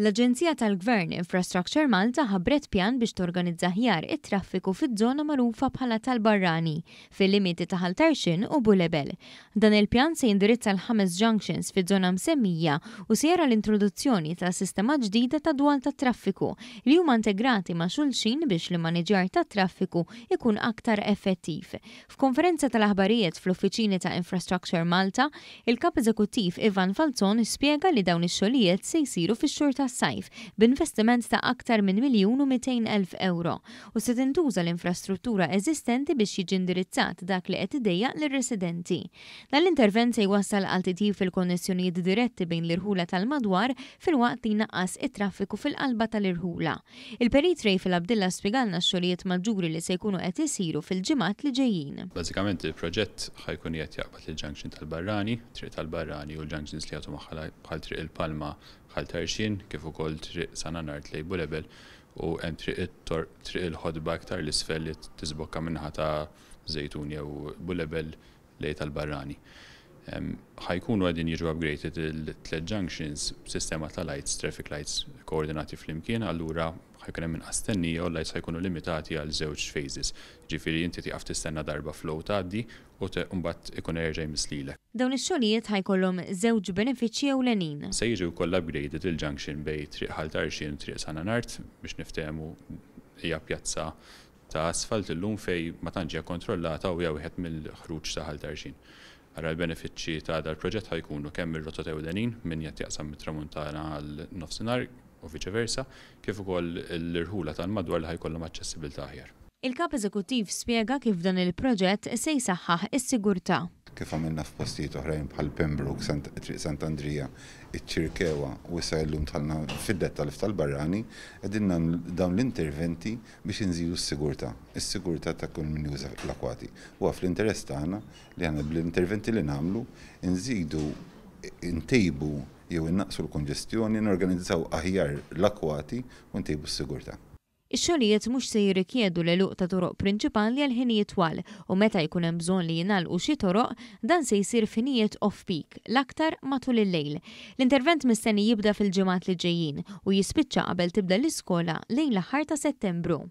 L-Aġenzija tal-Gvern Infrastructure Malta ħabret pjan biex torganizza ħjar it-traffiku fiż-żona magħrufa bħala tal-Barrani fil-limiti ta' Ħaltarxin u Bulebel. Dan il-pjan se jindirizza l-ħames junctions fiż-żona msemmija u sejra l-introduzzjoni ta' sistema ġdida ta' dwal ta' traffiku li huma integrati ma' xulxin biex l maniġjar ta' traffiku ikun aktar effettiv. F'konferenza tal-aħbarijiet fl-Uffiċini ta' Infrastructure Malta, il-Kap Eżekuttiv Ivan Falzon spjega li dawn ix-xogħlijiet se jsiru fix-xorta tas-sajf b'investiment ta' aktar minn miljun u 200 elf euro u se tintuża l-infrastruttura eżistenti biex jiġi indirizzat dak li qed idejja lir-residenti. Dan l-intervent se jwassal għal fil-konnessjonijiet diretti bejn l-irħula tal-madwar fil-waqt li naqqas it-traffiku fil-qalba tal-irħula. Il-perit fil-Abdilla spiegalna x-xogħlijiet mal-ġuri li se jkunu qed isiru fil-ġimgħat li ġejjin. Bażikament il-proġett ħajkun qed jaqbad il-junction tal-Barrani, triq tal-Barrani u l-junctions li għatu maħħal triq il-Palma ħal tarxin kif ukoll triq sana nart tlejbu lebel u hemm triq il-ħodba aktar l-isfel li tiżbokka minnħata zejtun jew bulebel lej tal-barrani ħajkunu għedin jiġu upgraded il-tlet junctions sistema ta' lights, traffic lights koordinati fl-imkien, allura ħajkun hemm inqastenni u lights ħajkunu limitati għal żewġ phases. Ġifieri inti tieqaf tistenna darba flow tgħaddi u mbagħad ikun erġa' jmislilek. Dawn ix-xogħlijiet ħajkollhom żewġ benefiċċji ewlenin. Se jiġu wkoll upgraded il-junction bej triq ħaltarxin triq sananart biex niftehmu hija pjazza ta' asfalt illum fej ma tantx kontrollata u jew wieħed mill-ħruġ ta' ħaltarxin. Għara l-benefiċċji ta' dal proġett ħajkunu kemm ir-rotot ewdenin min qed jaqsam mit-tramuntana għal nofsinhar u viċeversa, kif ukoll l-irħula tal-madwar li ħajkollhom ta' aħjar. Il-kap eżekuttiv spjega kif dan il-proġett se jsaħħaħ is-sigurtà kif għamilna f'postijiet oħrajn bħal Pembroke, Sant Andrija, iċ-ċirkewa u issa jellum tħalna fid-dettal tal-barrani, għedinna dawn l-interventi biex inżidu s-sigurtà, is sigurta ta' kull min juża l-akwati. Huwa fl-interess tagħna li għandna bl-interventi li nagħmlu nżidu ntejbu jew innaqsu l n norganizzaw aħjar l-akwati u ntejbu s-sigurtà. Ix-xogħlijiet mhux se jirrikjedu l eluq ta' toroq prinċipali għal ħinijiet twal u meta jkun hemm bżonn li jingħalqu xi toroq dan se jsir finijiet off-peak l-aktar matul il-lejl. L-intervent mistenni jibda fil-ġimgħat li ġejjin u jispiċċa qabel tibda l-iskola lejn l-aħħar ta' Settembru.